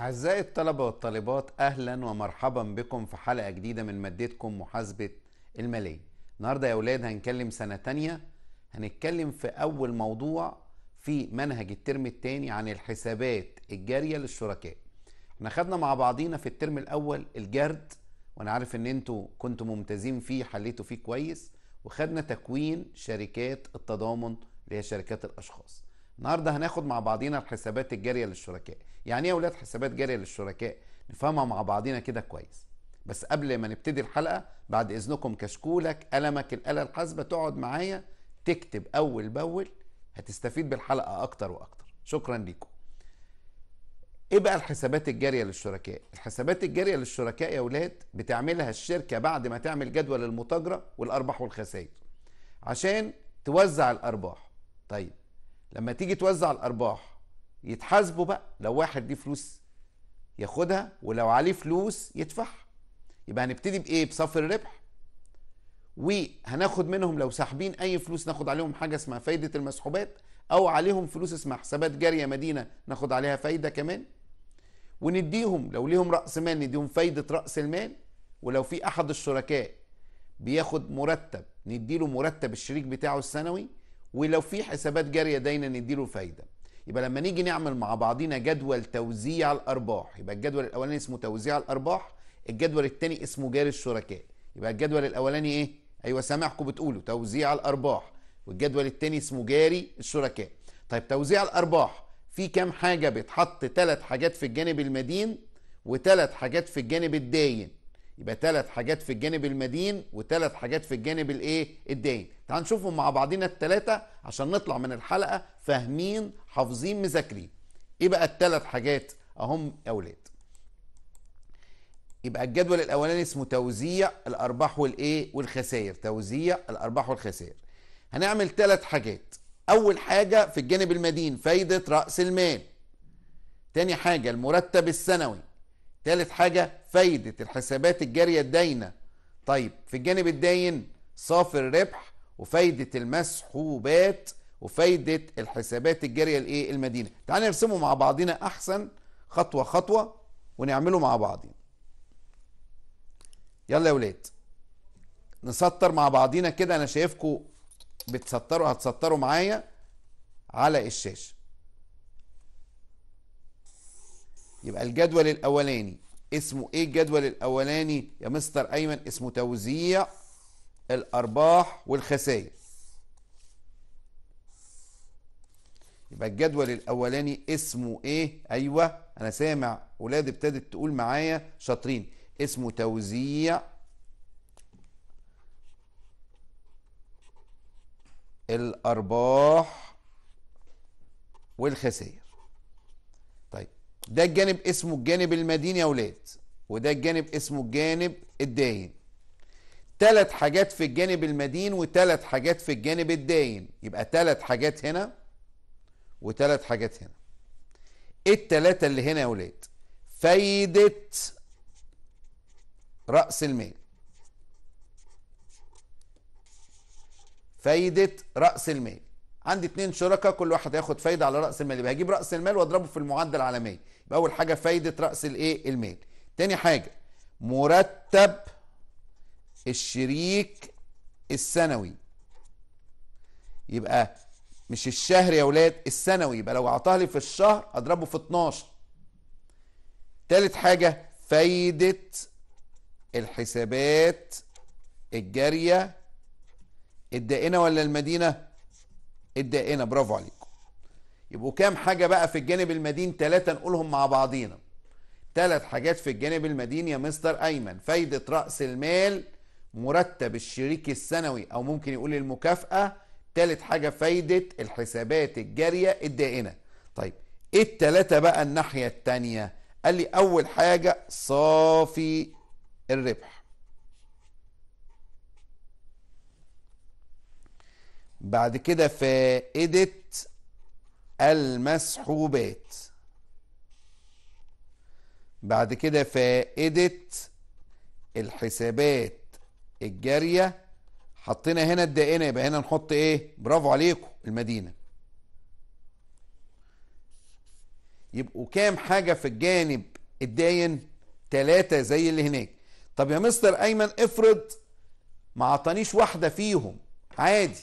أعزائي الطلبة والطالبات أهلا ومرحبا بكم في حلقة جديدة من مادتكم محاسبة المالية النهاردة يا أولاد هنكلم سنة تانية هنتكلم في أول موضوع في منهج الترم التاني عن الحسابات الجارية للشركاء احنا خدنا مع بعضينا في الترم الأول الجرد وأنا عارف إن أنتوا كنتوا ممتازين فيه حليتوا فيه كويس وخدنا تكوين شركات التضامن اللي هي شركات الأشخاص النهاردة هناخد مع بعضينا الحسابات الجارية للشركاء يعني ايه اولاد حسابات جاريه للشركاء نفهمها مع بعضينا كده كويس بس قبل ما نبتدي الحلقه بعد اذنكم كشكولك قلمك الاله الحاسبه تقعد معايا تكتب اول باول هتستفيد بالحلقه اكتر واكتر شكرا ليكم ايه بقى الحسابات الجاريه للشركاء الحسابات الجاريه للشركاء يا اولاد بتعملها الشركه بعد ما تعمل جدول المتاجره والارباح والخسائر عشان توزع الارباح طيب لما تيجي توزع الارباح يتحاسبوا بقى لو واحد ليه فلوس ياخدها ولو عليه فلوس يدفعها يبقى هنبتدي بايه بصافي الربح وهناخد منهم لو ساحبين اي فلوس ناخد عليهم حاجه اسمها فايده المسحوبات او عليهم فلوس اسمها حسابات جاريه مدينه ناخد عليها فايده كمان ونديهم لو ليهم راس مال نديهم فايده راس المال ولو في احد الشركاء بياخد مرتب نديله مرتب الشريك بتاعه السنوي ولو في حسابات جاريه دايما نديله فايده يبقى لما نيجي نعمل مع بعضينا جدول توزيع الارباح يبقى الجدول الاولاني اسمه توزيع الارباح الجدول الثاني اسمه جاري الشركاء يبقى الجدول الاولاني ايه ايوه سامعكم بتقولوا توزيع الارباح والجدول الثاني اسمه جاري الشركاء طيب توزيع الارباح في كام حاجه بيتحط ثلاث حاجات في الجانب المدين وثلاث حاجات في الجانب الداين يبقى ثلاث حاجات في الجانب المدين وثلاث حاجات في الجانب الايه الدين تعال نشوفهم مع بعضينا الثلاثه عشان نطلع من الحلقه فاهمين حافظين مذاكرين ايه بقى الثلاث حاجات اهم اولاد يبقى الجدول الاولاني اسمه توزيع الارباح والايه والخسائر توزيع الارباح والخسائر هنعمل ثلاث حاجات اول حاجه في الجانب المدين فايده راس المال تاني حاجه المرتب السنوي تالت حاجه فايدة الحسابات الجارية الداينة طيب في الجانب الداين صافي الربح وفايدة المسحوبات وفايدة الحسابات الجارية الايه المدينة تعالى نرسمه مع بعضنا احسن خطوة خطوة ونعمله مع بعضنا يلا يا ولاد نسطر مع بعضينا كده انا شايفكم بتسطروا هتسطروا معايا على الشاشة يبقى الجدول الاولاني اسمه ايه الجدول الاولاني يا مستر ايمن اسمه توزيع الارباح والخسائر يبقى الجدول الاولاني اسمه ايه ايوه انا سامع ولاد ابتدت تقول معايا شاطرين اسمه توزيع الارباح والخسائر ده الجانب اسمه الجانب المديني يا ولاد وده الجانب اسمه الجانب الداين ثلاث حاجات في الجانب المدين وثلاث حاجات في الجانب الداين يبقى ثلاث حاجات هنا وثلاث حاجات هنا ايه الثلاثه اللي هنا يا ولاد فايده راس المال فايده راس المال عندي اتنين شركاء كل واحد هياخد فايده على راس المال يبقى هجيب راس المال واضربه في المعدل على 100 باول حاجه فايده راس الايه المال تاني حاجه مرتب الشريك السنوي يبقى مش الشهر يا ولاد السنوي يبقى لو اعطاه لي في الشهر اضربه في 12 تالت حاجه فايده الحسابات الجاريه الدائنه ولا المدينه الدائنه برافو عليك يبقوا كام حاجة بقى في الجانب المدين ثلاثة نقولهم مع بعضينا ثلاث حاجات في الجانب المدين يا مستر أيمن فايدة رأس المال مرتب الشريك السنوي أو ممكن يقول المكافأة ثالث حاجة فايدة الحسابات الجارية الدائنة طيب ايه التلاتة بقى الناحية التانية قال لي أول حاجة صافي الربح بعد كده فائدة المسحوبات بعد كده فائدة الحسابات الجارية حطينا هنا الدائنة يبقى هنا نحط ايه برافو عليكم المدينة يبقوا كام حاجة في الجانب الداين تلاتة زي اللي هناك طب يا مستر ايمن افرض ما عطانيش واحدة فيهم عادي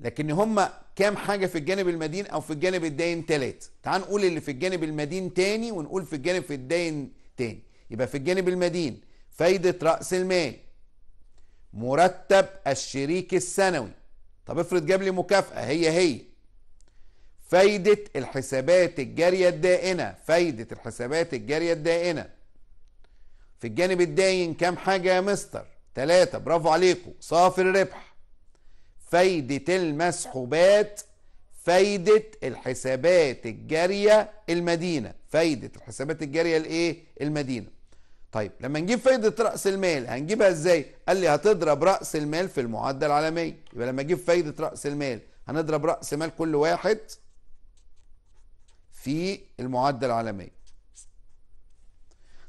لكن هما كام حاجه في الجانب المدين او في الجانب الداين تلات تعال نقول اللي في الجانب المدين تاني ونقول في الجانب في الداين تاني يبقى في الجانب المدين فايده راس المال مرتب الشريك السنوي طب افرض جاب لي مكافاه هي هي فايده الحسابات الجاريه الدائنه فايده الحسابات الجاريه الدائنه في الجانب الداين كام حاجه يا مستر ثلاثة برافو عليكم صافي الربح فايدة المسحوبات فايدة الحسابات الجارية المدينة فايدة الحسابات الجارية الايه المدينة طيب لما نجيب فايدة رأس المال هنجيبها ازاي قال لي هتضرب رأس المال في المعدل العالمي يبقى لما اجيب فايدة رأس المال هنضرب رأس مال كل واحد في المعدل العالمي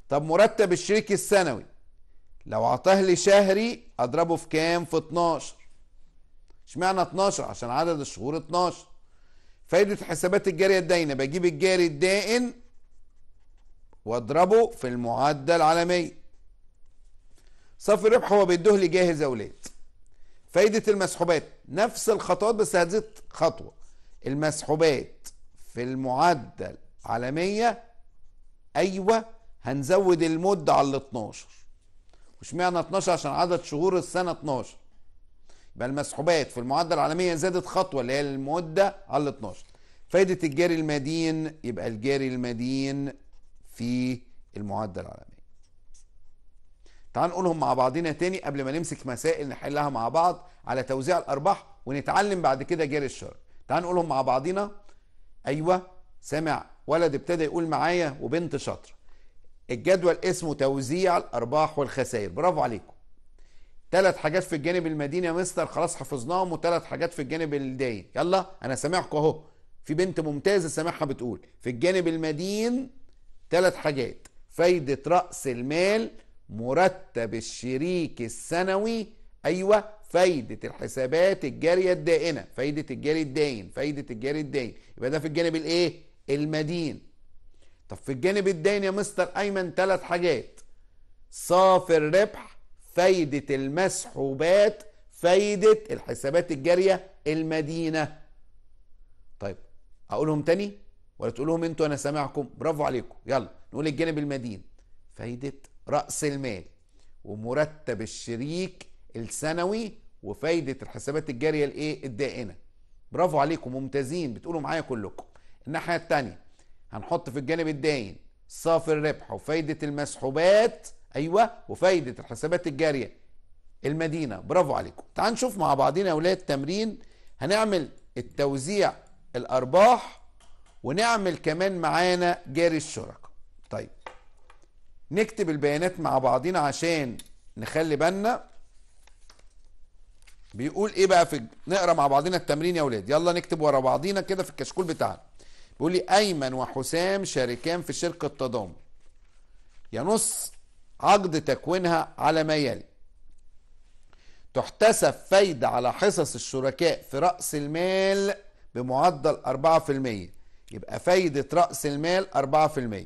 طب مرتب الشريك السنوي لو عطاه لي شهري اضربه في كام في 12 اشمعنى 12 عشان عدد الشهور 12 فايدة الحسابات الجارية الداينة بجيب الجاري الدائن واضربه في المعدل على 100 صافي الربح هو بيديه لي جاهز يا ولاد فايدة المسحوبات نفس الخطوات بس هتزيد خطوة المسحوبات في المعدل على 100 ايوه هنزود المدة على ال 12 واشمعنى 12 عشان عدد شهور السنة 12 يبقى المسحوبات في المعدل العالميه زادت خطوه اللي هي المده على 12 فائده الجاري المدين يبقى الجاري المدين في المعدل العالمي تعال نقولهم مع بعضنا تاني قبل ما نمسك مسائل نحلها مع بعض على توزيع الارباح ونتعلم بعد كده جاري الشر تعال نقولهم مع بعضنا ايوه سامع ولد ابتدى يقول معايا وبنت شاطره الجدول اسمه توزيع الارباح والخسائر برافو عليكم ثلاث حاجات في الجانب المدينه يا مستر خلاص حفظناهم وثلاث حاجات في الجانب الداين يلا انا سامعكم اهو في بنت ممتازه سامعها بتقول في الجانب المدين ثلاث حاجات فايده راس المال مرتب الشريك السنوي ايوه فايده الحسابات الجاريه الدائنه فايده الجاري الداين فايده الجاري الداين يبقى ده في الجانب الايه المدين طب في الجانب الداين يا مستر ايمن ثلاث حاجات صافي الربح فايدة المسحوبات فايدة الحسابات الجارية المدينة طيب أقولهم تاني ولا تقولهم انتوا أنا سامعكم برافو عليكم يلا نقول الجانب المدين فايدة رأس المال ومرتب الشريك السنوي وفايدة الحسابات الجارية الايه الدائنة برافو عليكم ممتازين بتقولوا معايا كلكم الناحية التانية هنحط في الجانب الدائن صافي الربح وفايدة المسحوبات ايوه وفايده الحسابات الجاريه المدينه برافو عليكم تعال نشوف مع بعضنا يا اولاد تمرين هنعمل التوزيع الارباح ونعمل كمان معانا جاري الشركاء طيب نكتب البيانات مع بعضنا عشان نخلي بالنا بيقول ايه بقى في نقرا مع بعضنا التمرين يا اولاد يلا نكتب ورا بعضينا كده في الكشكول بتاعنا بيقول لي ايمن وحسام شاركان في شركه تضامن يا نص عقد تكوينها على ما يلي تحتسب فايدة على حصص الشركاء في رأس المال بمعدل 4% يبقى فايدة رأس المال 4%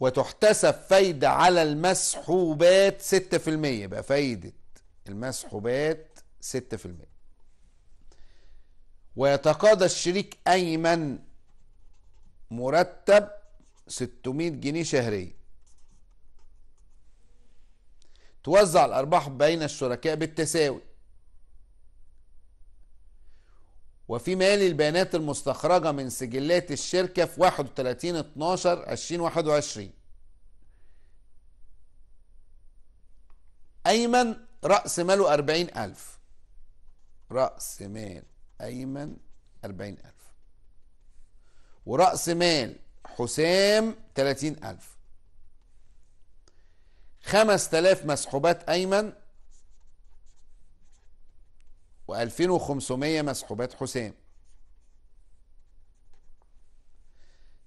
وتحتسب فايدة على المسحوبات 6% يبقى فايدة المسحوبات 6% ويتقاضى الشريك أيمن مرتب 600 جنيه شهريا توزع الأرباح بين الشركاء بالتساوي وفي مال البيانات المستخرجة من سجلات الشركة في 31 12 2021 أيمن رأس ماله 40000 رأس مال أيمن 40000 ورأس مال حسام 30000 5000 مسحوبات أيمن و2500 مسحوبات حسام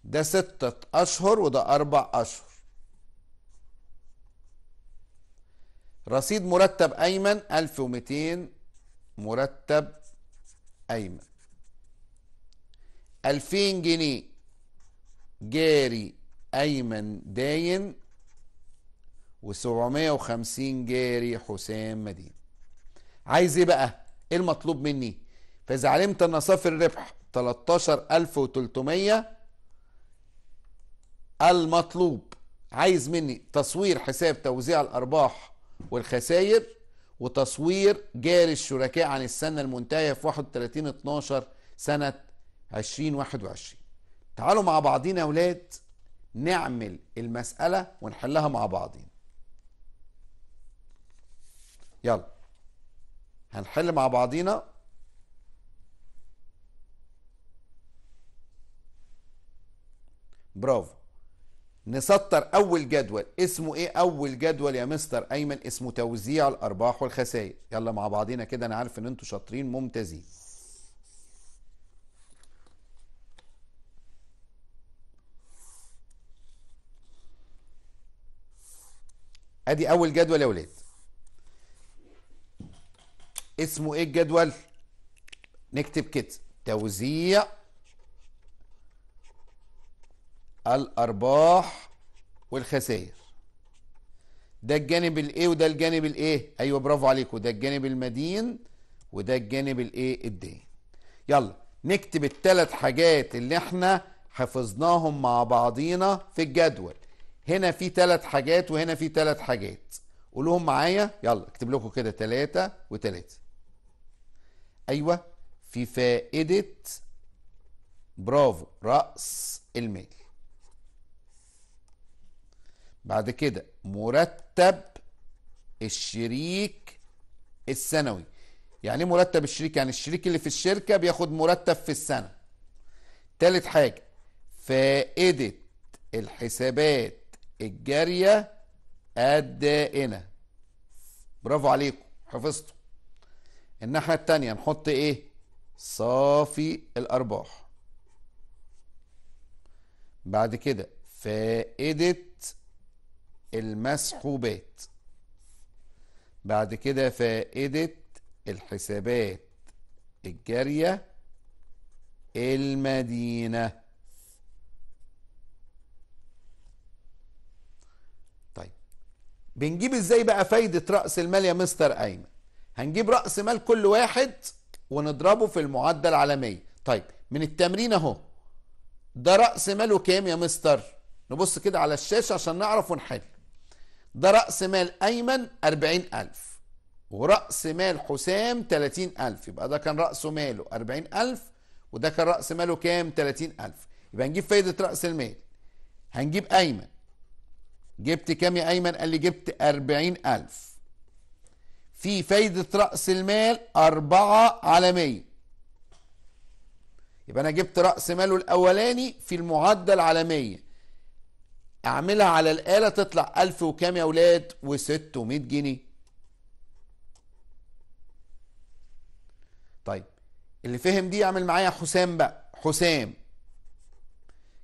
ده ستة أشهر وده أربع أشهر رصيد مرتب أيمن ألف ومتين مرتب أيمن ألفين جنيه جاري أيمن داين و750 جاري حسام مدين عايز ايه بقى ايه المطلوب مني فاذا علمت ان صافي الربح 13300 المطلوب عايز مني تصوير حساب توزيع الارباح والخسائر وتصوير جاري الشركاء عن السنه المنتهيه في 31 12 سنه 2021 تعالوا مع بعضينا يا ولاد نعمل المسألة ونحلها مع بعضينا يلا هنحل مع بعضينا برافو نسطر اول جدول اسمه ايه اول جدول يا مستر ايمن اسمه توزيع الارباح والخسائر يلا مع بعضينا كده انا عارف ان انتوا شاطرين ممتازين ادي اول جدول يا ولاد اسمه ايه الجدول نكتب كده توزيع الارباح والخسائر ده الجانب الايه وده الجانب الايه ايوه برافو عليكم ده الجانب المدين وده الجانب الايه الدين يلا نكتب الثلاث حاجات اللي احنا حفظناهم مع بعضينا في الجدول هنا في ثلاث حاجات وهنا في ثلاث حاجات قولهم معايا يلا اكتب لكم كده ثلاثة وثلاثة ايوه في فائدة برافو رأس المال بعد كده مرتب الشريك السنوي يعني ايه مرتب الشريك يعني الشريك اللي في الشركة بياخد مرتب في السنة تالت حاجة فائدة الحسابات الجارية الدائنة برافو عليكم حفظتوا الناحية التانية نحط ايه صافي الأرباح بعد كده فائدة المسحوبات بعد كده فائدة الحسابات الجارية المدينة بنجيب ازاي بقى فايدة رأس المال يا مستر أيمن هنجيب رأس مال كل واحد ونضربه في المعدل على 100 طيب من التمرين اهو ده رأس ماله كام يا مستر نبص كده على الشاشة عشان نعرف ونحل ده رأس مال أيمن 40000 ورأس مال حسام 30000 يبقى ده كان رأس ماله 40000 وده كان رأس ماله كام 30000 يبقى هنجيب فايدة رأس المال هنجيب أيمن جبت كام يا ايمن قال لي جبت أربعين ألف في فايدة رأس المال أربعة على مية يبقى أنا جبت رأس ماله الأولاني في المعدل على مية أعملها على الآلة تطلع ألف وكام يا ولاد وستمية جنيه طيب اللي فهم دي يعمل معايا حسام بقى حسام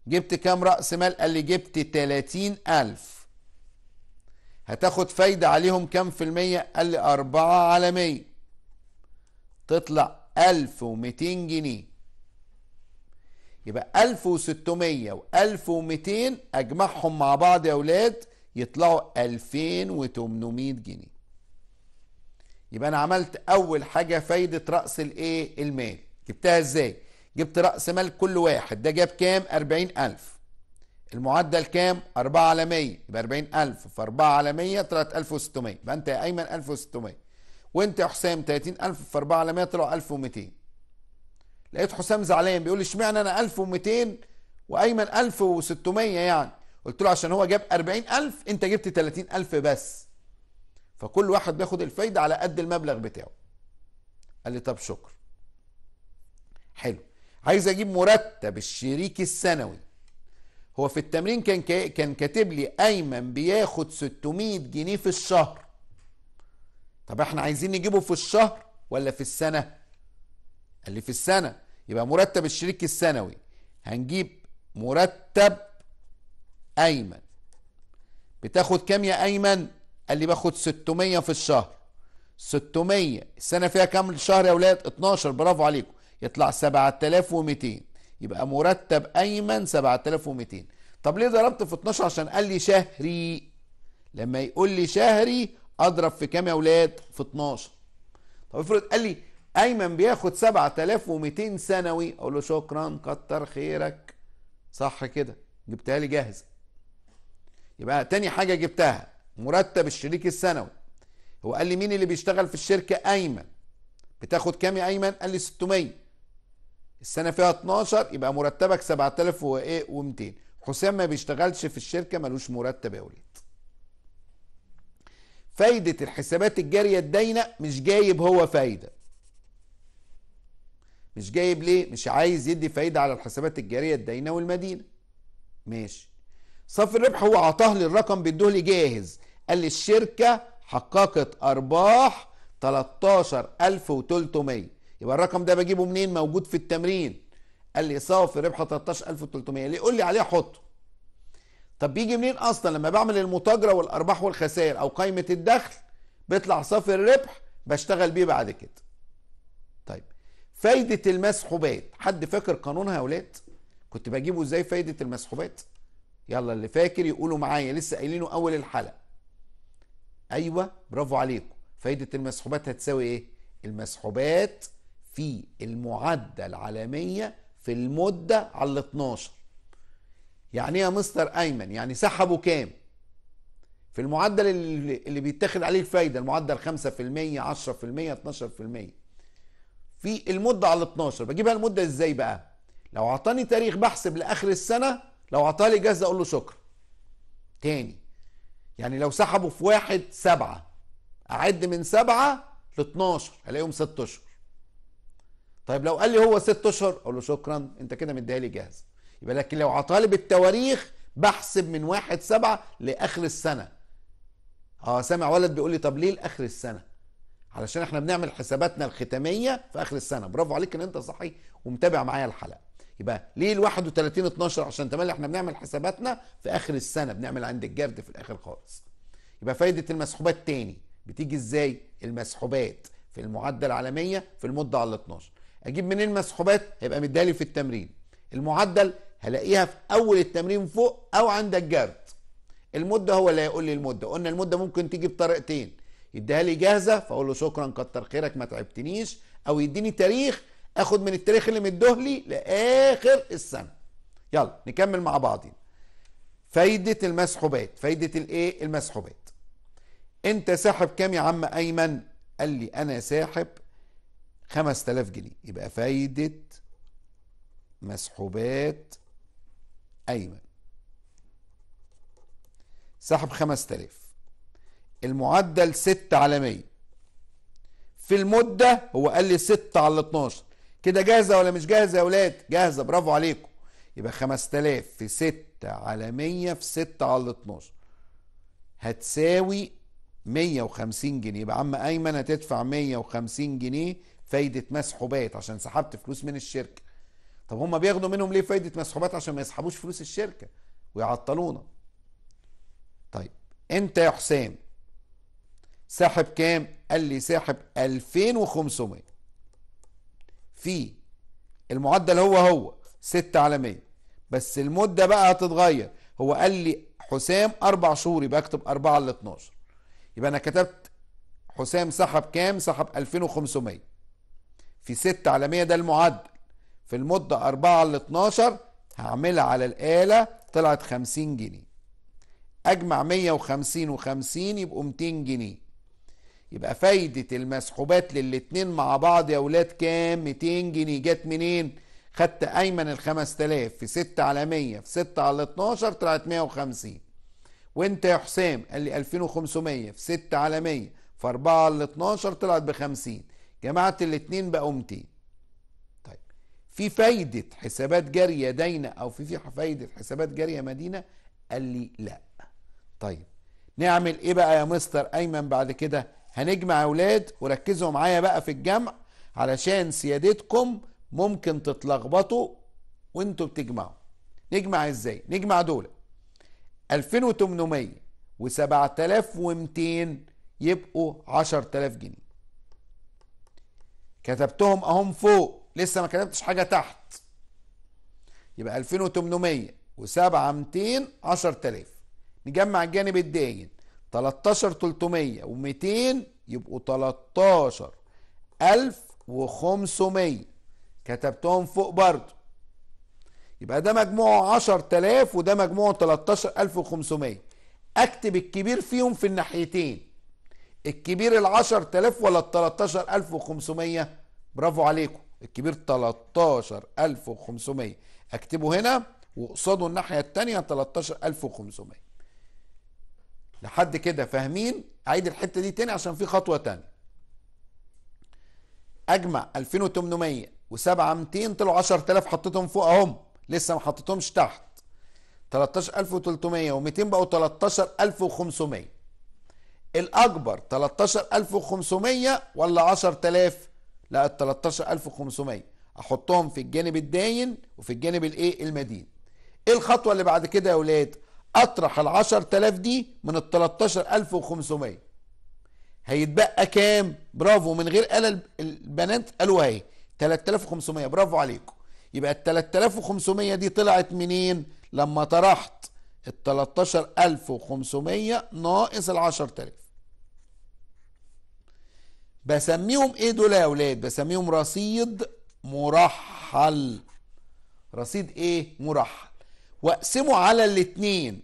جبت كام رأس مال قال لي جبت تلاتين ألف هتاخد فايدة عليهم كم في المية قال لي أربعة على مية تطلع ألف ومتين جنيه يبقى ألف وستمية وألف ومتين أجمعهم مع بعض يا أولاد يطلعوا ألفين وتمنمية جنيه يبقى أنا عملت أول حاجة فايدة رأس الإيه المال جبتها إزاي؟ جبت رأس مال كل واحد ده جاب كام؟ أربعين ألف المعدل كام 4 على 100 يبقى 40000 في 4 على 100 طلعت 1600 يبقى انت يا ايمن 1600 وانت يا حسام 30000 في 4 على 100 طلعوا 1200 لقيت حسام زعلان بيقول لي اشمعنى انا 1200 وايمن 1600 يعني قلت له عشان هو جاب 40000 انت جبت 30000 بس فكل واحد بياخد الفايده على قد المبلغ بتاعه قال لي طب شكر حلو عايز اجيب مرتب الشريك السنوي هو في التمرين كان كان كاتب لي ايمن بياخد 600 جنيه في الشهر طب احنا عايزين نجيبه في الشهر ولا في السنه قال لي في السنه يبقى مرتب الشريك السنوي هنجيب مرتب ايمن بتاخد كام يا ايمن قال لي باخد 600 في الشهر 600 السنه فيها كام شهر يا اولاد 12 برافو عليكم يطلع 7200 يبقى مرتب ايمن 7200 طب ليه ضربت في 12 عشان قال لي شهري لما يقول لي شهري اضرب في كام يا اولاد في 12 طب افرض قال لي ايمن بياخد 7200 سنوي اقول له شكرا كتر خيرك صح كده جبتها لي جاهزه يبقى تاني حاجه جبتها مرتب الشريك السنوي هو قال لي مين اللي بيشتغل في الشركه ايمن بتاخد كام يا ايمن قال لي 600 السنه فيها 12 يبقى مرتبك 7000 وايه و200 حسام ما بيشتغلش في الشركه ملوش مرتب يا وليد فايده الحسابات الجاريه الداينه مش جايب هو فايده مش جايب ليه مش عايز يدي فايده على الحسابات الجاريه الداينه والمدينه ماشي صافي الربح هو عطاه لي الرقم بيديه لي جاهز قال لي الشركه حققت ارباح 13300 يبقى الرقم ده بجيبه منين موجود في التمرين قال لي صافي في ربح 13300 ليه يقول لي عليه حطه طب بيجي منين اصلا لما بعمل المتاجره والارباح والخسائر او قائمه الدخل بيطلع صافي الربح بشتغل بيه بعد كده طيب فايده المسحوبات حد فاكر قانونها يا ولاد كنت بجيبه ازاي فايده المسحوبات يلا اللي فاكر يقولوا معايا لسه قايلينه اول الحلقه ايوه برافو عليكم فايده المسحوبات هتساوي ايه المسحوبات في المعدة العالمية في المدة على ال 12 يعني إيه يا مستر أيمن يعني سحبوا كام في المعدل اللي, بيتاخد عليه الفايدة المعدل 5% 10% 12% في المدة على 12 بجيبها المدة ازاي بقى لو اعطاني تاريخ بحسب لاخر السنة لو اعطالي جهاز اقول له شكرا تاني يعني لو سحبوا في واحد سبعة اعد من سبعة ل 12 الاقيهم ست اشهر طيب لو قال لي هو ست اشهر اقول له شكرا انت كده مديها لي جاهز يبقى لكن لو عطالي بالتواريخ بحسب من واحد سبعة لاخر السنه اه سامع ولد بيقول لي طب ليه لاخر السنه علشان احنا بنعمل حساباتنا الختاميه في اخر السنه برافو عليك ان انت صحيح ومتابع معايا الحلقه يبقى ليه ال 31 12 عشان تملي احنا بنعمل حساباتنا في اخر السنه بنعمل عند الجرد في الاخر خالص يبقى فايده المسحوبات تاني بتيجي ازاي المسحوبات في المعدل العالمية في المدة على 12 اجيب منين مسحوبات هيبقى مديها لي في التمرين المعدل هلاقيها في اول التمرين فوق او عند الجرد المده هو اللي هيقول لي المده قلنا المده ممكن تيجي بطريقتين يديها لي جاهزه فاقول له شكرا كتر خيرك ما تعبتنيش او يديني تاريخ اخد من التاريخ اللي مدوه لي لاخر السنه يلا نكمل مع بعضين فايده المسحوبات فايده الايه المسحوبات انت ساحب كام يا عم ايمن قال لي انا ساحب 5000 جنيه يبقى فايدة مسحوبات أيمن سحب 5000 المعدل 6 على 100 في المدة هو قال لي 6 على 12 كده جاهزة ولا مش جاهزة يا ولاد جاهزة برافو عليكم يبقى 5000 في 6 على 100 في 6 على 12 هتساوي 150 جنيه يبقى عم ايمن هتدفع 150 جنيه فايده مسحوبات عشان سحبت فلوس من الشركه طب هم بياخدوا منهم ليه فايده مسحوبات عشان ما يسحبوش فلوس الشركه ويعطلونا طيب انت يا حسام ساحب كام قال لي ساحب 2500 في المعدل هو هو 6 على 100 بس المده بقى هتتغير هو قال لي حسام اربع شهور يبقى اكتب 4 ل 12 يبقى انا كتبت حسام سحب كام سحب 2500 في 6 على 100 ده المعدل في المدة 4 ل 12 هعملها على الآلة طلعت 50 جنيه أجمع 150 و50 يبقوا 200 جنيه يبقى فايدة المسحوبات للاتنين مع بعض يا ولاد كام 200 جنيه جت منين خدت أيمن ال 5000 في 6 على 100 في 6 على 12 طلعت 150 وانت يا حسام قال لي 2500 في 6 على 100 في 4 على 12 طلعت ب 50 جماعة الاتنين بقوا 200 طيب في فايدة حسابات جارية داينة أو في في فايدة حسابات جارية مدينة قال لي لا طيب نعمل ايه بقى يا مستر ايمن بعد كده هنجمع اولاد وركزوا معايا بقى في الجمع علشان سيادتكم ممكن تتلخبطوا وانتوا بتجمعوا نجمع ازاي نجمع دول 2800 و7200 يبقوا 10000 جنيه كتبتهم اهم فوق لسه ما كتبتش حاجه تحت يبقى 2800 و7 200 10000 نجمع الجانب الداين 13 300 و200 يبقوا 13 1500 كتبتهم فوق برضو يبقى ده مجموعه 10000 وده مجموعه 13500 اكتب الكبير فيهم في الناحيتين الكبير ال 10000 ولا ال 13500 برافو عليكم الكبير 13500 اكتبه هنا وقصاده الناحيه الثانيه 13500 لحد كده فاهمين اعيد الحته دي تاني عشان في خطوه تانية اجمع 2800 و 7200 طلعوا 10000 حطيتهم فوق اهم لسه ما حطيتهمش تحت 13300 و200 بقوا 13500 الاكبر 13500 ولا 10000 لا ال 13500 احطهم في الجانب الداين وفي الجانب الايه المدين ايه الخطوه اللي بعد كده يا اولاد اطرح ال 10000 دي من ال 13500 هيتبقى كام برافو من غير قال البنات قالوا اهي 3500 برافو عليكم يبقى ال 3500 دي طلعت منين لما طرحت ال 13500 ناقص ال 10000 بسميهم ايه دول يا اولاد بسميهم رصيد مرحل رصيد ايه مرحل واقسمه على الاتنين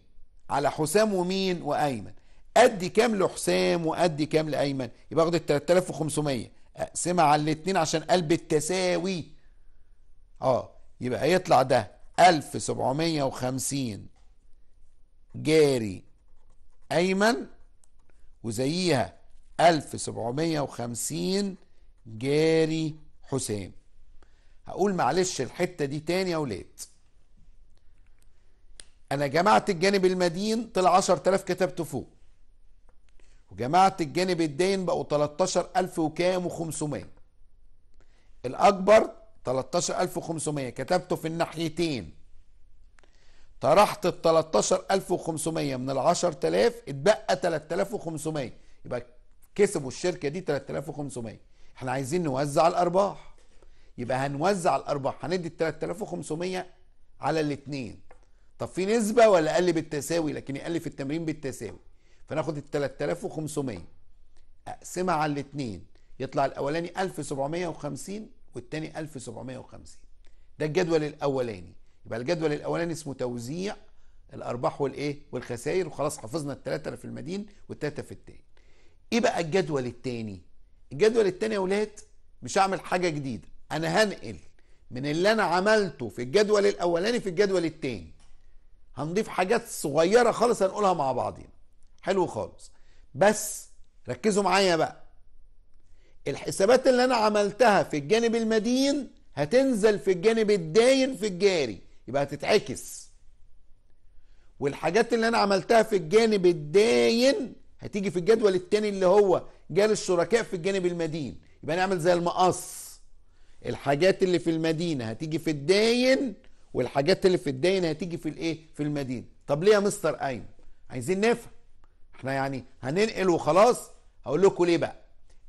على حسام ومين وايمن ادي كام لحسام وادي كام لايمن يبقى اخد ال 3500 اقسمها على الاتنين عشان قلب التساوي اه يبقى هيطلع ده 1750 جاري ايمن وزيها 1750 جاري حسام هقول معلش الحتة دي تاني يا ولاد أنا جمعت الجانب المدين طلع 10000 كتبته فوق وجمعت الجانب الداين بقوا 13000 وكام و500 الأكبر 13500 كتبته في الناحيتين طرحت ال 13500 من ال 10000 اتبقى 3500 يبقى كسبوا الشركه دي 3500 احنا عايزين نوزع الارباح يبقى هنوزع الارباح هندي ال 3500 على الاثنين طب في نسبه ولا اقل بالتساوي لكن يقل في التمرين بالتساوي فناخد ال 3500 اقسمها على الاثنين يطلع الاولاني 1750 والثاني 1750 ده الجدول الاولاني يبقى الجدول الاولاني اسمه توزيع الارباح والايه والخسائر وخلاص حفظنا الثلاثه اللي في المدين والثلاثه في التاني ايه بقى الجدول التاني الجدول التاني يا ولاد مش هعمل حاجه جديده انا هنقل من اللي انا عملته في الجدول الاولاني في الجدول التاني هنضيف حاجات صغيره خالص هنقولها مع بعضينا حلو خالص بس ركزوا معايا بقى الحسابات اللي انا عملتها في الجانب المدين هتنزل في الجانب الداين في الجاري يبقى هتتعكس والحاجات اللي انا عملتها في الجانب الداين هتيجي في الجدول الثاني اللي هو جال الشركاء في الجانب المدين يبقى نعمل زي المقص الحاجات اللي في المدينه هتيجي في الداين والحاجات اللي في الداين هتيجي في الايه في المدينه طب ليه يا مستر ايمن عايزين نفهم احنا يعني هننقل وخلاص هقول لكم ليه بقى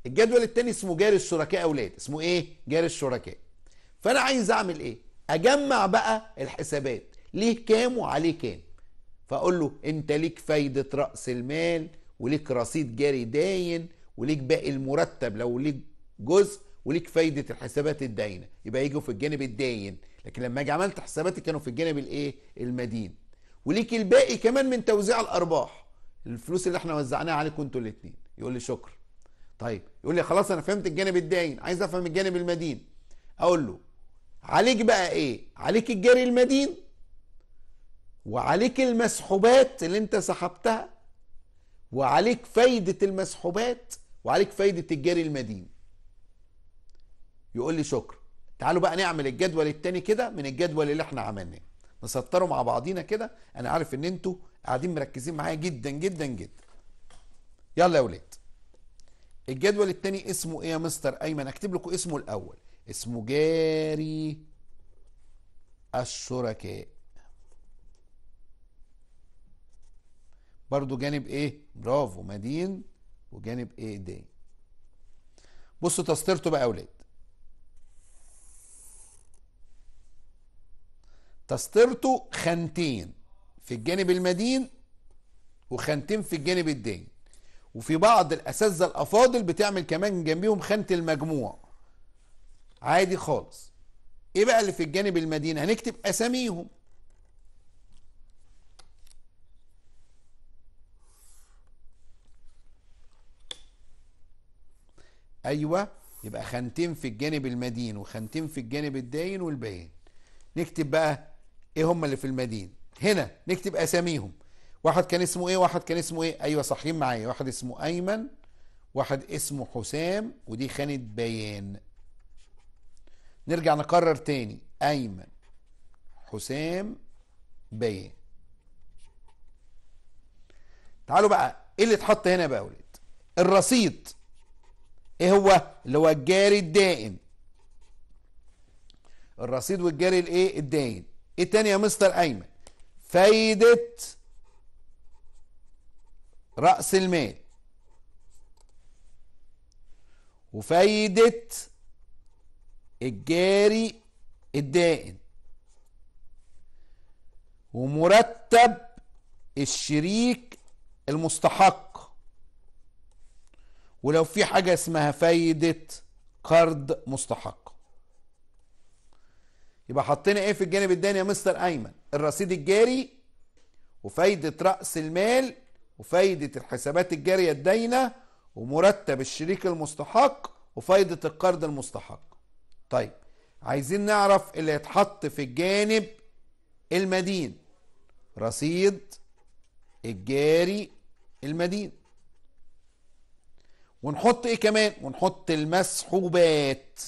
الجدول الثاني اسمه جاري الشركاء اولاد اسمه ايه جاري الشركاء فانا عايز اعمل ايه اجمع بقى الحسابات ليه كام وعليه كام فاقول له انت ليك فايده راس المال وليك رصيد جاري داين وليك باقي المرتب لو ليك جزء وليك فايده الحسابات الداينه يبقى يجوا في الجانب الداين لكن لما اجي عملت حساباتي كانوا في الجانب الايه المدين وليك الباقي كمان من توزيع الارباح الفلوس اللي احنا وزعناها عليكم انتوا الاثنين يقول لي شكرا طيب يقول لي خلاص انا فهمت الجانب الداين عايز افهم الجانب المدين اقول له عليك بقى ايه عليك الجاري المدين وعليك المسحوبات اللي انت سحبتها وعليك فايدة المسحوبات وعليك فايدة الجاري المدين يقول لي شكرا تعالوا بقى نعمل الجدول التاني كده من الجدول اللي احنا عملناه نسطره مع بعضينا كده انا عارف ان انتوا قاعدين مركزين معايا جدا جدا جدا يلا يا ولاد الجدول التاني اسمه ايه يا مستر ايمن اكتب لكم اسمه الاول اسمه جاري الشركاء برضو جانب ايه برافو مدين وجانب ايه دي بصوا تسطيرته بقى يا اولاد تسطيرته خانتين في الجانب المدين وخانتين في الجانب الدين وفي بعض الاساتذه الافاضل بتعمل كمان جنبيهم خانه المجموع عادي خالص ايه بقى اللي في الجانب المدين هنكتب اساميهم ايوه يبقى خانتين في الجانب المدين وخانتين في الجانب الداين والباين نكتب بقى ايه هم اللي في المدين هنا نكتب اساميهم واحد كان اسمه ايه واحد كان اسمه ايه ايوه صحيح معايا واحد اسمه ايمن واحد اسمه حسام ودي خانه بيان نرجع نكرر تاني ايمن حسام بيان تعالوا بقى ايه اللي اتحط هنا بقى يا ولاد الرصيد ايه هو اللي هو الجاري الدائم الرصيد والجاري الايه الدائم ايه تاني يا مستر ايمن فايدة رأس المال وفايدة الجاري الدائم ومرتب الشريك المستحق ولو في حاجة اسمها فايدة قرض مستحق يبقى حطينا ايه في الجانب الداني يا مستر ايمن الرصيد الجاري وفايدة رأس المال وفايدة الحسابات الجارية الداينة ومرتب الشريك المستحق وفايدة القرض المستحق طيب عايزين نعرف اللي يتحط في الجانب المدين رصيد الجاري المدين ونحط ايه كمان ونحط المسحوبات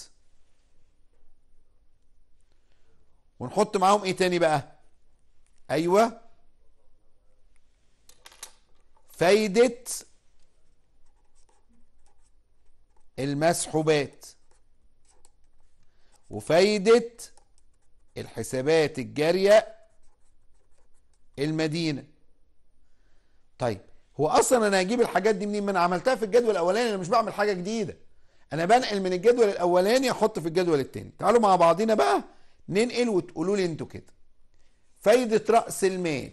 ونحط معاهم ايه تاني بقى ايوه فايدة المسحوبات وفايدة الحسابات الجارية المدينة طيب هو اصلا انا هجيب الحاجات دي منين ما انا عملتها في الجدول الاولاني انا مش بعمل حاجه جديده انا بنقل من الجدول الاولاني احط في الجدول الثاني تعالوا مع بعضينا بقى ننقل وتقولوا لي انتوا كده فايده راس المال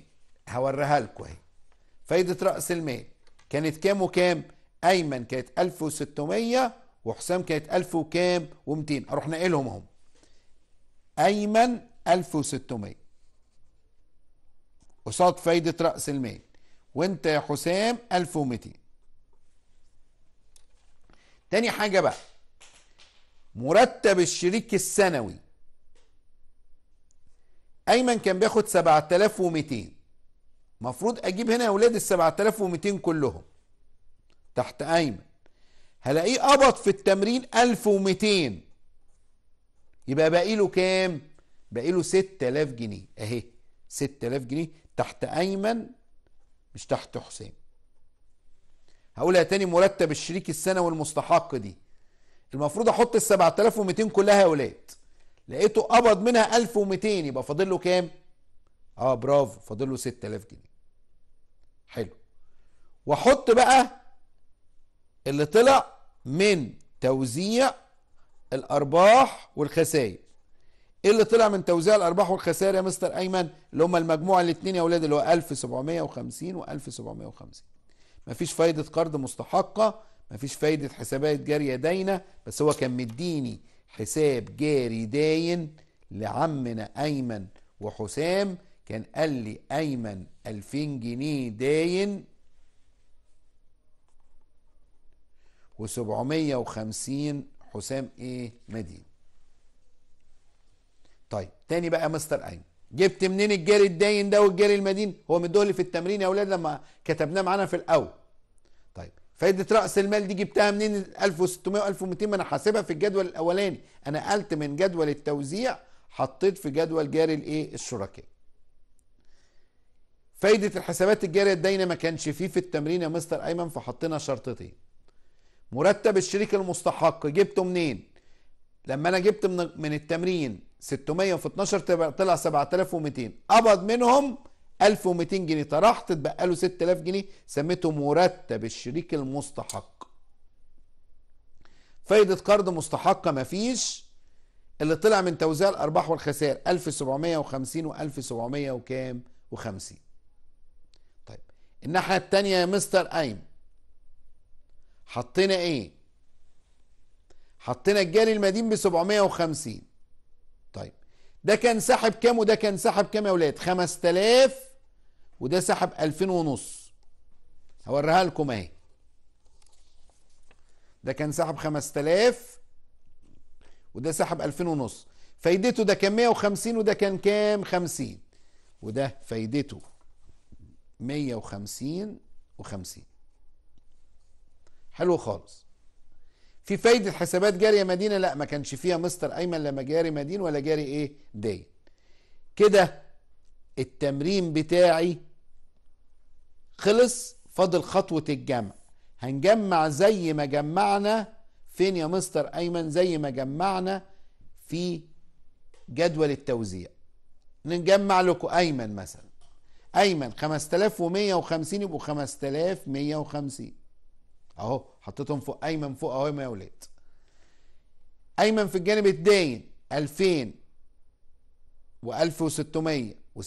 هوريها لكم اهي فايده راس المال كانت كام وكام ايمن كانت 1600 وحسام كانت 1000 وكام و200 اروح ناقلهم اهم ايمن 1600 قصاد فايده راس المال وانت يا حسام 1200 تاني حاجه بقى مرتب الشريك السنوي ايمن كان بياخد 7200 مفروض اجيب هنا اولاد ال 7200 كلهم تحت ايمن هلاقيه قبض في التمرين 1200 يبقى باقي له كام؟ باقي له 6000 جنيه اهي 6000 جنيه تحت ايمن مش تحت حسام هقولها تاني مرتب الشريك السنوي المستحق دي المفروض احط ال 7200 كلها يا ولاد لقيته قبض منها 1200 يبقى فاضل له كام؟ اه برافو فاضل له 6000 جنيه حلو واحط بقى اللي طلع من توزيع الارباح والخسائر ايه اللي طلع من توزيع الارباح والخسائر يا مستر ايمن اللي هم المجموع الاثنين يا اولاد اللي هو 1750 و1750 مفيش فايده قرض مستحقه مفيش فايده حسابات جاريه داينه بس هو كان مديني حساب جاري داين لعمنا ايمن وحسام كان قال لي ايمن 2000 جنيه داين و750 حسام ايه مدين طيب تاني بقى مستر ايمن جبت منين الجاري الداين ده والجاري المدين هو من الدول في التمرين يا اولاد لما كتبناه معانا في الاول طيب فايده راس المال دي جبتها منين 1600 و1200 ما انا حاسبها في الجدول الاولاني انا قلت من جدول التوزيع حطيت في جدول جاري الايه الشركاء فايده الحسابات الجاريه الداينه ما كانش فيه في التمرين يا مستر ايمن فحطينا شرطتين مرتب الشريك المستحق جبته منين لما انا جبت من التمرين 600 في 12 طلع 7200 قبض منهم 1200 جنيه طرحت اتبقى له 6000 جنيه سميته مرتب الشريك المستحق فايدة قرض مستحقة مفيش اللي طلع من توزيع الأرباح والخسائر 1750 و 1700 وكام و50 طيب الناحية التانية يا مستر أيم حطينا إيه؟ حطينا الجاري المدين ب 750 ده كان سحب كام وده كان سحب كام يا ولاد 5000 وده سحب 2000 ونص هوريها لكم اهي ده كان سحب 5000 وده سحب 2000 ونص فايدته ده كان 150 وده كان كام 50 وده فايدته 150 و50 حلو خالص في فايدة حسابات جارية مدينة لا ما كانش فيها مستر أيمن لما جاري مدين ولا جاري إيه دين كده التمرين بتاعي خلص فاضل خطوة الجمع هنجمع زي ما جمعنا فين يا مستر أيمن زي ما جمعنا في جدول التوزيع نجمع لكم أيمن مثلا أيمن 5150 يبقوا 5150 اهو حطيتهم فوق ايمن فوق اهو يا ولاد ايمن في الجانب الداين 2000 و1600 و6000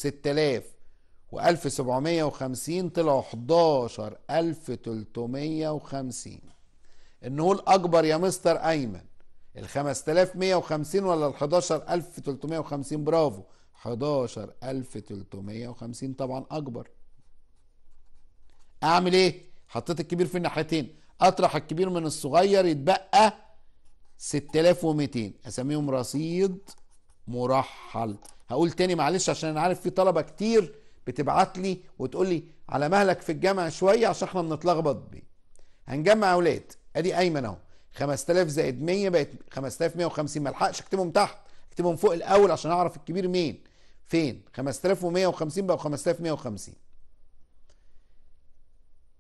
و1750 طلعوا 11350 النقول اكبر يا مستر ايمن ال 5150 ولا ال 11350 برافو 11350 طبعا اكبر اعمل ايه حطيت الكبير في الناحيتين اطرح الكبير من الصغير يتبقى 6200 اسميهم رصيد مرحل هقول تاني معلش عشان انا عارف في طلبه كتير بتبعت لي وتقول لي على مهلك في الجمع شويه عشان احنا بنتلخبط بيه هنجمع اولاد ادي ايمن اهو 5000 زائد 100 بقت 5150 ما الحقش اكتبهم تحت اكتبهم فوق الاول عشان اعرف الكبير مين فين 5150 بقوا 5150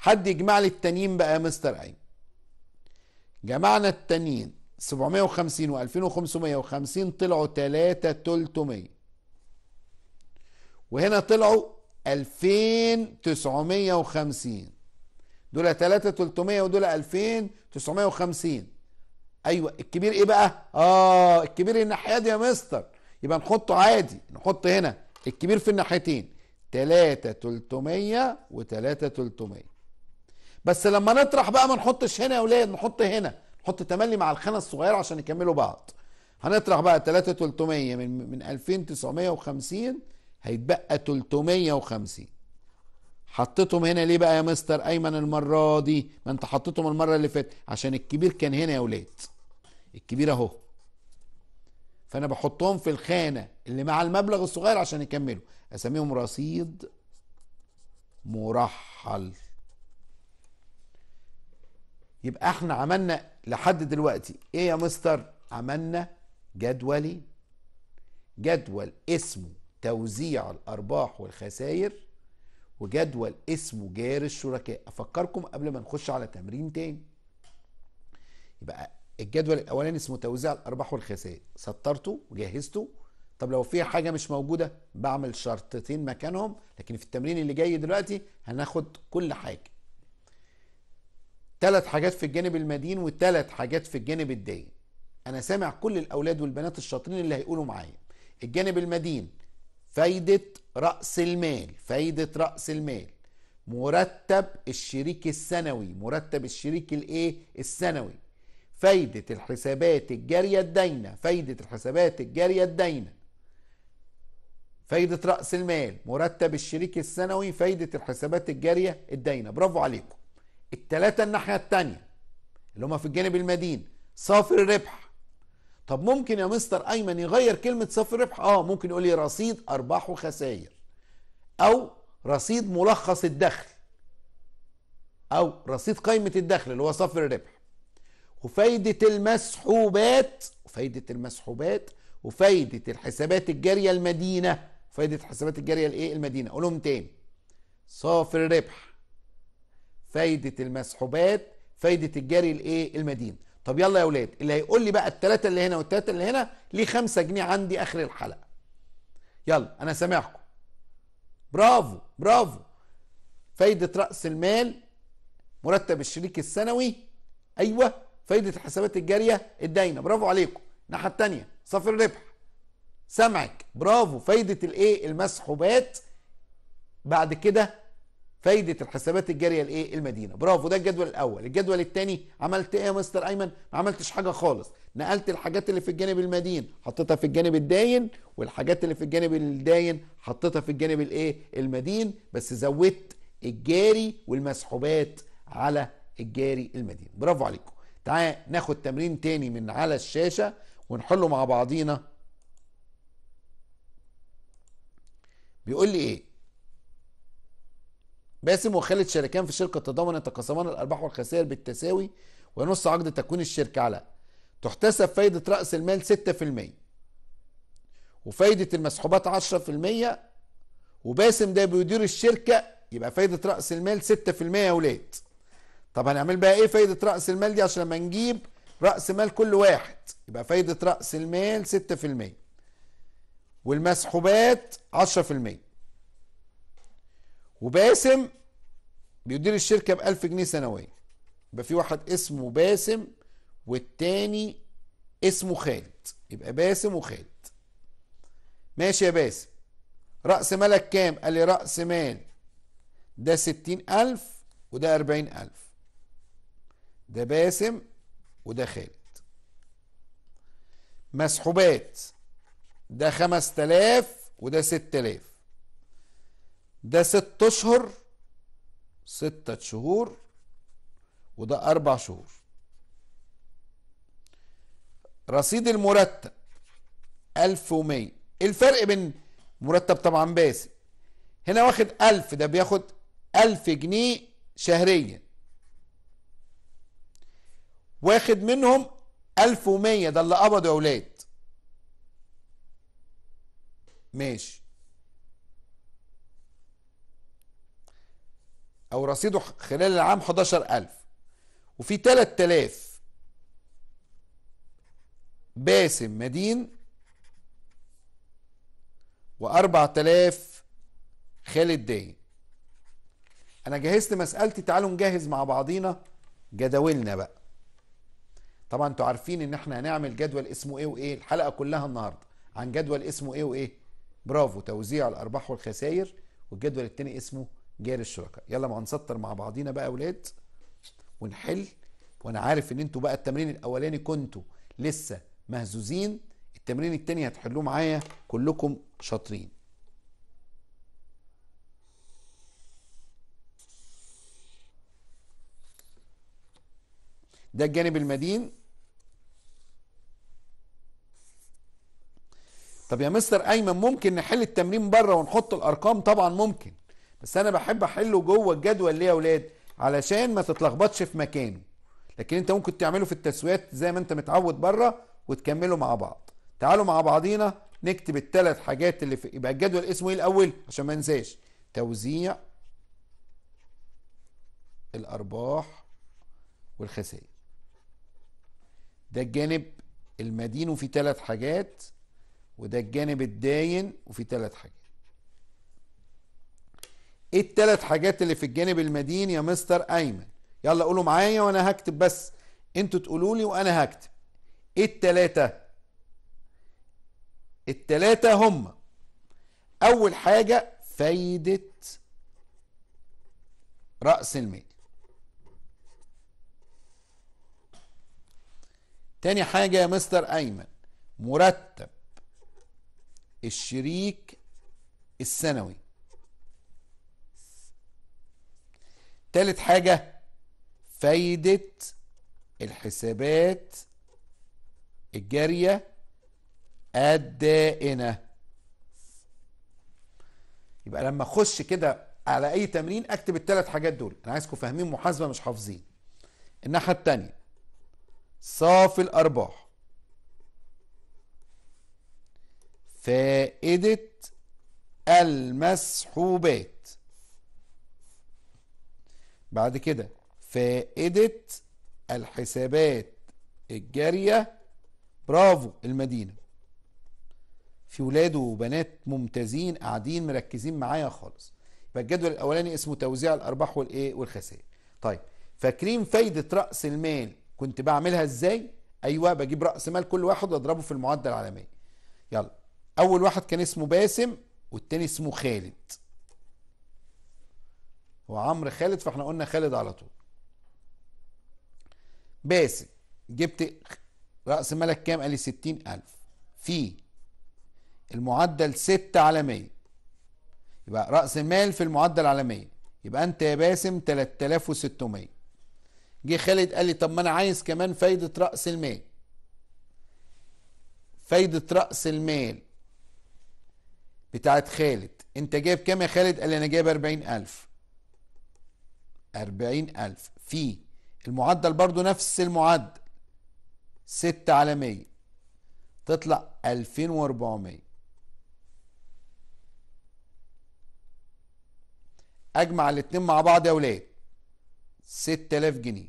حد يجمع لي التانيين بقى يا مستر عين جمعنا التانيين 750 و 2550 طلعوا 3300 وهنا طلعوا 2950 دول 3300 ودول 2950 ايوه الكبير ايه بقى؟ اه الكبير الناحيه دي يا مستر يبقى نحطه عادي نحط هنا الكبير في الناحيتين 3 300 و 3 300 بس لما نطرح بقى ما نحطش هنا يا ولاد نحط هنا نحط تملي مع الخانه الصغيره عشان يكملوا بعض هنطرح بقى 3300 من من 2950 هيتبقى 350 حطيتهم هنا ليه بقى يا مستر ايمن المره دي ما انت حطيتهم المره اللي فاتت عشان الكبير كان هنا يا ولاد الكبير اهو فانا بحطهم في الخانه اللي مع المبلغ الصغير عشان يكملوا اسميهم رصيد مرحل يبقى احنا عملنا لحد دلوقتي ايه يا مستر عملنا جدولين جدول اسمه توزيع الارباح والخسائر وجدول اسمه جار الشركاء افكركم قبل ما نخش على تمرين تاني يبقى الجدول الاولاني اسمه توزيع الارباح والخسائر سطرته وجهزته طب لو في حاجه مش موجوده بعمل شرطتين مكانهم لكن في التمرين اللي جاي دلوقتي هناخد كل حاجه ثلاث حاجات في الجانب المدين وثلاث حاجات في الجانب الدين انا سامع كل الاولاد والبنات الشاطرين اللي هيقولوا معايا الجانب المدين فايدة رأس المال فايدة رأس المال مرتب الشريك السنوي مرتب الشريك الايه السنوي فايدة الحسابات الجارية الداينة فايدة الحسابات الجارية الداينة فايدة رأس المال مرتب الشريك السنوي فايدة الحسابات الجارية الداينة برافو عليكم التلاتة الناحية التانية اللي هما في الجانب المدين صافر ربح طب ممكن يا مستر ايمن يغير كلمة صافر ربح اه ممكن يقول لي رصيد ارباح وخسائر او رصيد ملخص الدخل او رصيد قائمة الدخل اللي هو صافر الربح وفايدة المسحوبات وفايدة المسحوبات وفايدة الحسابات الجارية المدينة فايدة الحسابات الجارية الايه المدينة اقولهم تاني صافر الربح فايده المسحوبات فايده الجري الايه المدين طب يلا يا اولاد اللي هيقول لي بقى الثلاثه اللي هنا والثلاثه اللي هنا ليه 5 جنيه عندي اخر الحلقه يلا انا سامعكم برافو برافو فايده راس المال مرتب الشريك السنوي ايوه فايده الحسابات الجاريه الداينه برافو عليكم الناحيه الثانيه صافي الربح سمعك برافو فايده الايه المسحوبات بعد كده فايده الحسابات الجاريه لايه المدينه برافو ده الجدول الاول الجدول الثاني عملت ايه يا مستر ايمن ما عملتش حاجه خالص نقلت الحاجات اللي في الجانب المدين حطيتها في الجانب الداين والحاجات اللي في الجانب الداين حطيتها في الجانب الايه المدين بس زودت الجاري والمسحوبات على الجاري المدين برافو عليكم تعال ناخد تمرين تاني من على الشاشه ونحله مع بعضينا بيقول لي ايه باسم وخالد شريكان في شركة تضامن يتقاسمان الأرباح والخسائر بالتساوي وينص عقد تكوين الشركة على تحتسب فايدة رأس المال 6% وفايدة المسحوبات 10% وباسم ده بيدير الشركة يبقى فايدة رأس المال 6% يا ولاد طب هنعمل بقى ايه فايدة رأس المال دي عشان لما نجيب رأس مال كل واحد يبقى فايدة رأس المال 6% والمسحوبات 10% وباسم بيدير الشركه ب 1000 جنيه سنويا يبقى في واحد اسمه باسم والتاني اسمه خالد يبقى باسم وخالد ماشي يا باسم رأس مالك كام قال لي رأس مال ده ستين ألف وده أربعين ألف ده باسم وده خالد مسحوبات ده خمس تلاف وده ست تلاف ده ست اشهر ستة شهور وده أربع شهور رصيد المرتب ألف ومية الفرق بين مرتب طبعا باسي هنا واخد ألف ده بياخد ألف جنيه شهريا واخد منهم ألف ومية ده اللي قبضوا يا ولاد ماشي او رصيده خلال العام 11000 وفي 3000 باسم مدين و4000 خالد داي انا جهزت مسالتي تعالوا نجهز مع بعضينا جداولنا بقى طبعا انتوا عارفين ان احنا هنعمل جدول اسمه ايه وايه الحلقه كلها النهارده عن جدول اسمه ايه وايه برافو توزيع الارباح والخسائر والجدول التاني اسمه جار الشركاء يلا ما هنسطر مع بعضينا بقى يا اولاد ونحل وانا عارف ان انتوا بقى التمرين الاولاني كنتوا لسه مهزوزين التمرين التاني هتحلوه معايا كلكم شاطرين ده الجانب المدين طب يا مستر ايمن ممكن نحل التمرين بره ونحط الارقام طبعا ممكن بس انا بحب احله جوه الجدول ليه يا اولاد علشان ما تتلخبطش في مكانه لكن انت ممكن تعمله في التسويات زي ما انت متعود بره وتكمله مع بعض تعالوا مع بعضينا نكتب الثلاث حاجات اللي في يبقى الجدول اسمه ايه الاول عشان ما ننساش توزيع الارباح والخسائر ده الجانب المدين وفيه ثلاث حاجات وده الجانب الداين وفيه ثلاث حاجات ايه التلات حاجات اللي في الجانب المدين يا مستر ايمن يلا قولوا معايا وانا هكتب بس انتوا تقولوا لي وانا هكتب ايه التلاتة التلاتة هم اول حاجة فايدة رأس المال تاني حاجة يا مستر ايمن مرتب الشريك السنوي تالت حاجة فايدة الحسابات الجارية الدائنة يبقى لما اخش كده على اي تمرين اكتب التلات حاجات دول انا عايزكم فاهمين محاسبة مش حافظين الناحية التانية صافي الارباح فائدة المسحوبات بعد كده فائدة الحسابات الجارية برافو المدينة في ولاده وبنات ممتازين قاعدين مركزين معايا خالص يبقى الجدول الاولاني اسمه توزيع الارباح والايه والخسائر طيب فاكرين فايده راس المال كنت بعملها ازاي ايوه بجيب راس مال كل واحد واضربه في المعدل العالمي يلا اول واحد كان اسمه باسم والتاني اسمه خالد وعمرو خالد فاحنا قلنا خالد على طول باسم جبت رأس مالك كام قال لي 60000 في المعدل 6 على مية يبقى رأس مال في المعدل على مية يبقى أنت يا باسم 3600 جه خالد قال لي طب ما أنا عايز كمان فايدة رأس المال فايدة رأس المال بتاعت خالد أنت جايب كام يا خالد؟ قال لي أنا جايب 40000 أربعين ألف في المعدل برضو نفس المعدل ستة على مية تطلع ألفين وأربعمية أجمع الاتنين مع بعض يا ولاد ستة آلاف جنيه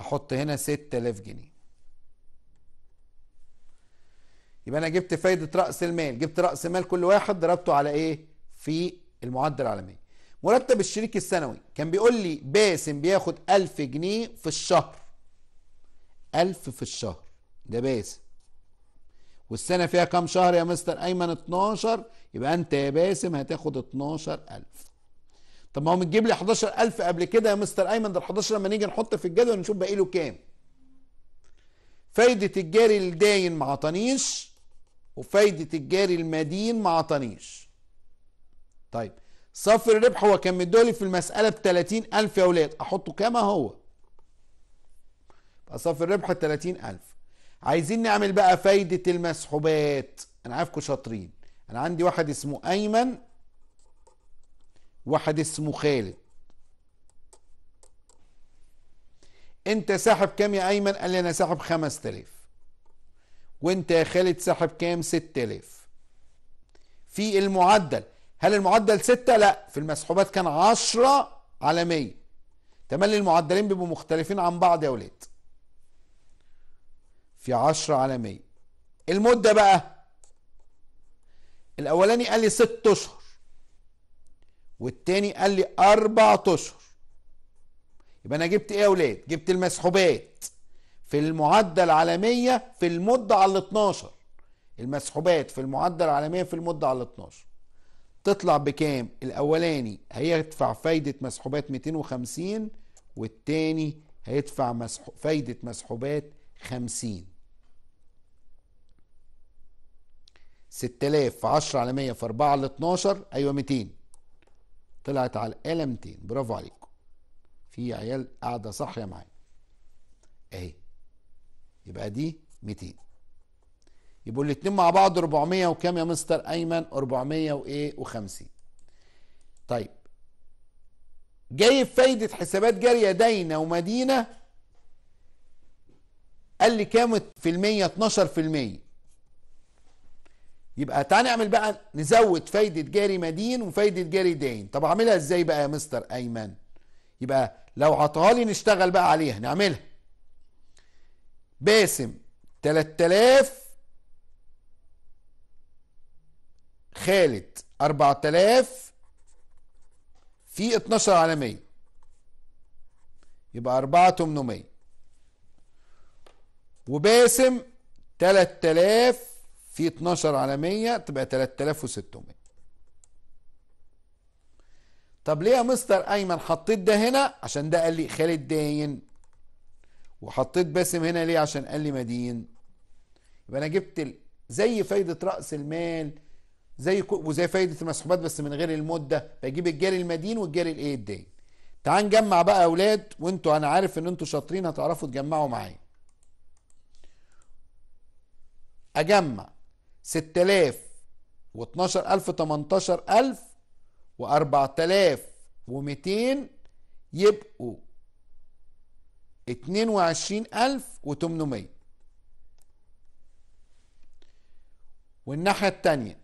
احط هنا ستة آلاف جنيه يبقى انا جبت فايده راس المال جبت راس مال كل واحد ضربته على ايه في المعدل العالمي مرتب الشريك السنوي كان بيقول لي باسم بياخد 1000 جنيه في الشهر 1000 في الشهر ده باسم والسنة فيها كام شهر يا مستر أيمن 12 يبقى أنت يا باسم هتاخد 12000 طب ما هو متجيب لي 11000 قبل كده يا مستر أيمن ده ال 11 لما نيجي نحط في الجدول نشوف باقي له كام فايدة الجاري الداين ما عطانيش وفايدة الجاري المدين ما عطانيش طيب صافي الربح هو كان مدولي في المسألة ب 30000 يا ولاد أحطه كما هو يبقى صافي الربح 30000 عايزين نعمل بقى فايدة المسحوبات أنا عارفكم شاطرين أنا عندي واحد اسمه أيمن واحد اسمه خالد أنت ساحب كام يا أيمن؟ قال لي أنا ساحب 5000 وأنت يا خالد ساحب كام؟ 6000 في المعدل هل المعدل 6 لا في المسحوبات كان 10 على مية تملي المعدلين بيبقوا مختلفين عن بعض يا ولاد في 10 على مية المده بقى الاولاني قال لي ست اشهر والتاني قال لي اربعة اشهر يبقى انا جبت ايه يا ولاد جبت المسحوبات في المعدل على مية في المده على 12 المسحوبات في المعدل على مية في المده على 12 تطلع بكام الاولاني هيدفع فايده مسحوبات 250 والتاني هيدفع مسح... فايده مسحوبات 50 6000 في 10 على 100 في 4 على 12 ايوه 200 طلعت على الاله 200 برافو عليكم في عيال قاعده صاحيه معايا اهي يبقى دي 200 يبقوا الاثنين مع بعض 400 وكام يا مستر ايمن 400 وايه و50 طيب جايب فايده حسابات جاريه داينه ومدينه قال لي كام في المية 12% يبقى تعالى نعمل بقى نزود فايده جاري مدين وفايده جاري داين طب اعملها ازاي بقى يا مستر ايمن يبقى لو عطاها لي نشتغل بقى عليها نعملها باسم 3000 خالد 4000 في 12 عالمية يبقى 4800 وباسم 3000 في 12 عالمية تبقى 3600 طب ليه يا مستر ايمن حطيت ده هنا عشان ده قال لي خالد داين وحطيت باسم هنا ليه عشان قال لي مدين يبقى انا جبت زي فايدة رأس المال زي وزي فايده المسحوبات بس من غير المده فيجيب الجاري المدين والجاري الايه الدين تعال نجمع بقى يا اولاد وانتوا انا عارف ان انتوا شاطرين هتعرفوا تجمعوا معايا اجمع 6000 و12000 18000 و4200 يبقوا 22800 والناحيه الثانيه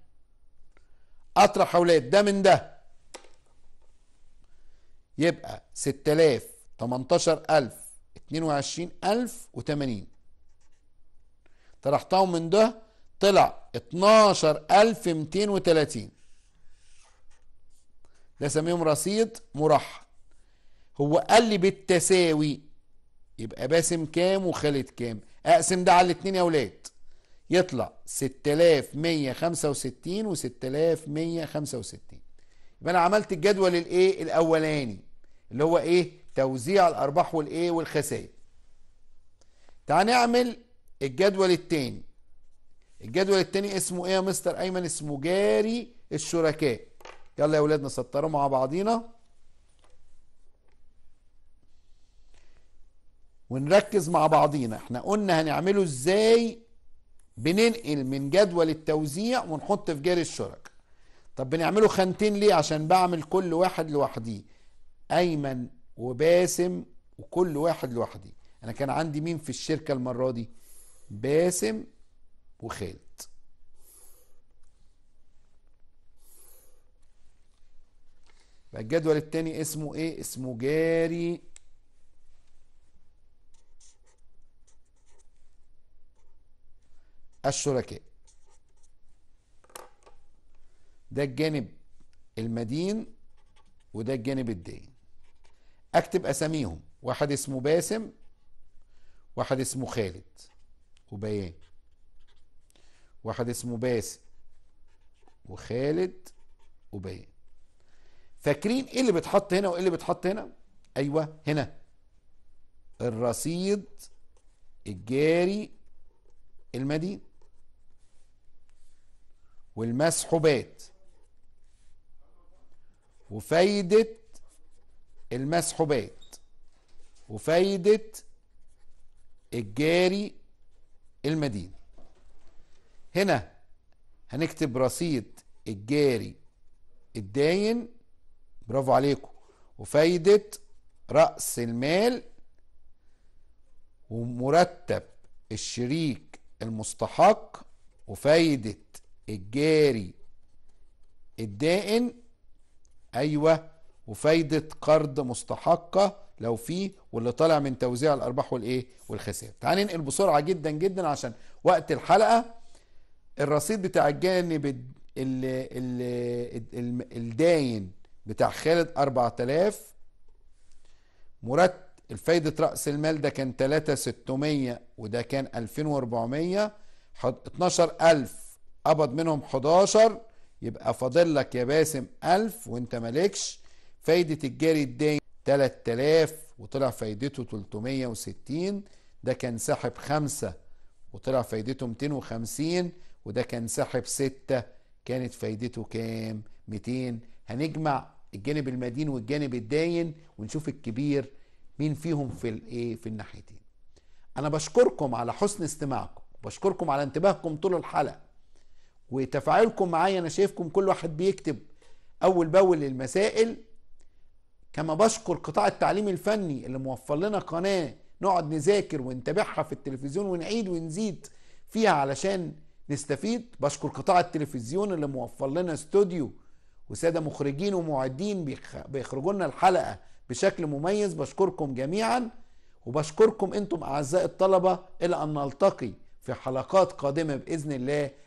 اطرح اولاد ده من ده يبقى 6000 18000 22000 و80 طرحتهم من ده طلع 12230 ده سميهم رصيد مرحل هو قال لي بالتساوي يبقى باسم كام وخالد كام اقسم ده على الاتنين يا ولاد يطلع 6165 و 6165 يبقى انا عملت الجدول الايه الاولاني اللي هو ايه توزيع الارباح والايه والخسائر تعال نعمل الجدول الثاني الجدول الثاني اسمه ايه يا مستر ايمن اسمه جاري الشركاء يلا يا ولاد نسطره مع بعضينا ونركز مع بعضينا احنا قلنا هنعمله ازاي بننقل من جدول التوزيع ونحط في جاري الشركاء طب بنعمله خانتين ليه عشان بعمل كل واحد لوحديه ايمن وباسم وكل واحد لوحديه انا كان عندي مين في الشركه المره دي باسم وخالد يبقى الجدول التاني اسمه ايه اسمه جاري الشركاء ده الجانب المدين وده الجانب الدين اكتب اساميهم واحد اسمه باسم واحد اسمه خالد وبيان واحد اسمه باسم وخالد وبيان فاكرين ايه اللي بيتحط هنا وايه اللي بيتحط هنا ايوه هنا الرصيد الجاري المدين والمسحوبات وفايدة المسحوبات وفايدة الجاري المدين هنا هنكتب رصيد الجاري الداين برافو عليكم وفايدة رأس المال ومرتب الشريك المستحق وفايدة الجاري الدائن ايوه وفايده قرض مستحقه لو فيه واللي طالع من توزيع الارباح والايه والخسائر تعال ننقل بسرعه جدا جدا عشان وقت الحلقه الرصيد بتاع الجانب الداين بتاع خالد 4000 مرتب الفايدة رأس المال ده كان 3600 وده كان 2400 12000 قبض منهم 11 يبقى فاضل لك يا باسم 1000 وانت مالكش فايدة الجاري الدين 3000 وطلع فايدته 360 ده كان ساحب 5 وطلع فايدته 250 وده كان ساحب 6 كانت فايدته كام 200 هنجمع الجانب المدين والجانب الداين ونشوف الكبير مين فيهم في الايه في الناحيتين انا بشكركم على حسن استماعكم بشكركم على انتباهكم طول الحلقه وتفاعلكم معايا انا شايفكم كل واحد بيكتب اول باول المسائل كما بشكر قطاع التعليم الفني اللي موفر لنا قناه نقعد نذاكر ونتابعها في التلفزيون ونعيد ونزيد فيها علشان نستفيد بشكر قطاع التلفزيون اللي موفر لنا استوديو وساده مخرجين ومعدين بيخرجوا لنا الحلقه بشكل مميز بشكركم جميعا وبشكركم انتم اعزائي الطلبه الى ان نلتقي في حلقات قادمه باذن الله